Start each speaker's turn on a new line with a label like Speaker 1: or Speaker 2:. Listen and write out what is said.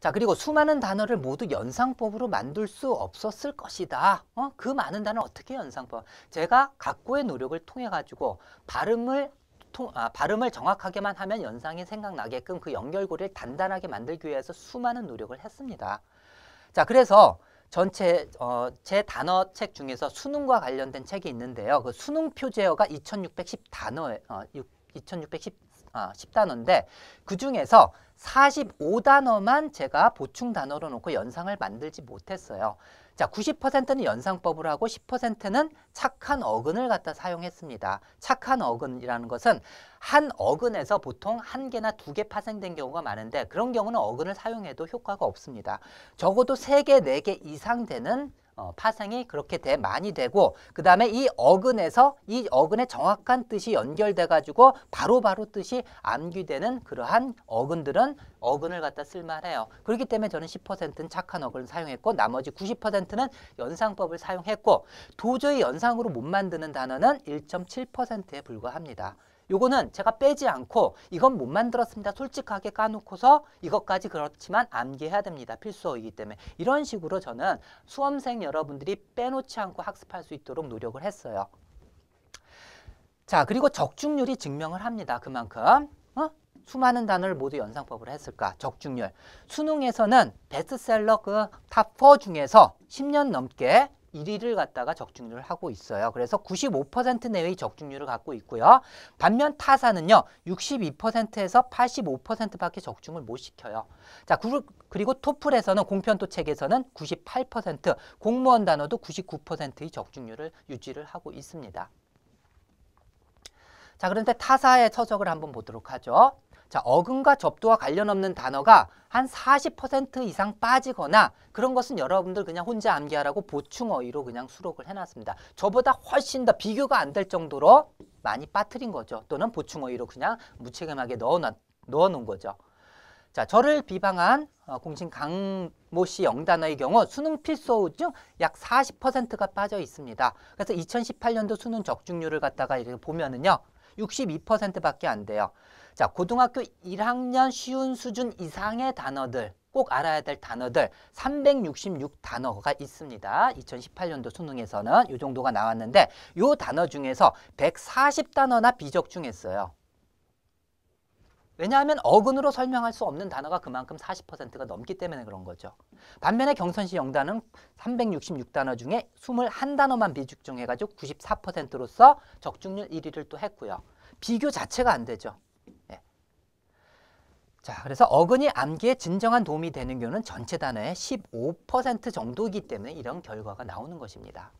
Speaker 1: 자 그리고 수많은 단어를 모두 연상법으로 만들 수 없었을 것이다. 어? 그 많은 단어 어떻게 연상법? 제가 각고의 노력을 통해 가지고 발음을 통, 아, 발음을 정확하게만 하면 연상이 생각나게끔 그 연결고리를 단단하게 만들기 위해서 수많은 노력을 했습니다. 자 그래서 전체 어, 제 단어 책 중에서 수능과 관련된 책이 있는데요. 그 수능 표제어가 2610 단어 어, 2610 아, 10단어인데 그 중에서 45단어만 제가 보충 단어로 놓고 연상을 만들지 못했어요. 자, 90%는 연상법으로 하고 10%는 착한 어근을 갖다 사용했습니다. 착한 어근이라는 것은 한 어근에서 보통 한 개나 두 개 파생된 경우가 많은데 그런 경우는 어근을 사용해도 효과가 없습니다. 적어도 세 개, 네 개 이상 되는 어, 파생이 그렇게 돼, 많이 되고 그 다음에 이 어근에서 이 어근의 정확한 뜻이 연결돼 가지고 바로바로 뜻이 암기되는 그러한 어근들은 어근을 갖다 쓸만해요. 그렇기 때문에 저는 10%는 착한 어근을 사용했고 나머지 90%는 연상법을 사용했고 도저히 연상으로 못 만드는 단어는 1.7%에 불과합니다. 요거는 제가 빼지 않고 이건 못 만들었습니다. 솔직하게 까놓고서 이것까지 그렇지만 암기해야 됩니다. 필수어이기 때문에 이런 식으로 저는 수험생 여러분들이 빼놓지 않고 학습할 수 있도록 노력을 했어요. 자 그리고 적중률이 증명을 합니다. 그만큼 어? 수많은 단어를 모두 연상법으로 했을까? 적중률. 수능에서는 베스트셀러 그탑4 중에서 10년 넘게 1위를 갖다가 적중률을 하고 있어요. 그래서 95% 내외의 적중률을 갖고 있고요. 반면 타사는요. 62%에서 85%밖에 적중을 못 시켜요. 자, 그리고 토플에서는 공편도 책에서는 98%, 공무원 단어도 99%의 적중률을 유지를 하고 있습니다. 자, 그런데 타사의 서적을 한번 보도록 하죠. 자, 어근과 접두와 관련 없는 단어가 한 사십 퍼센트 이상 빠지거나 그런 것은 여러분들 그냥 혼자 암기하라고 보충어휘로 그냥 수록을 해놨습니다. 저보다 훨씬 더 비교가 안 될 정도로 많이 빠뜨린 거죠. 또는 보충어휘로 그냥 무책임하게 넣어놨, 넣어놓은 거죠. 자, 저를 비방한 어, 공신 강모 씨 영단어의 경우 수능 필수어 중약 사십 퍼센트가 빠져 있습니다. 그래서 이천십팔 년도 수능 적중률을 갖다가 이렇게 보면은요. 62%밖에 안 돼요. 자, 고등학교 1학년 쉬운 수준 이상의 단어들 꼭 알아야 될 단어들 366단어가 있습니다. 2018년도 수능에서는 이 정도가 나왔는데 이 단어 중에서 140단어나 비적중했어요. 왜냐하면 어근으로 설명할 수 없는 단어가 그만큼 40%가 넘기 때문에 그런 거죠. 반면에 경선시 영단은 366단어 중에 21단어만 비집중해가지고 94%로서 적중률 1위를 또 했고요. 비교 자체가 안 되죠. 예. 자, 그래서 어근이 암기에 진정한 도움이 되는 경우는 전체 단어의 15% 정도이기 때문에 이런 결과가 나오는 것입니다.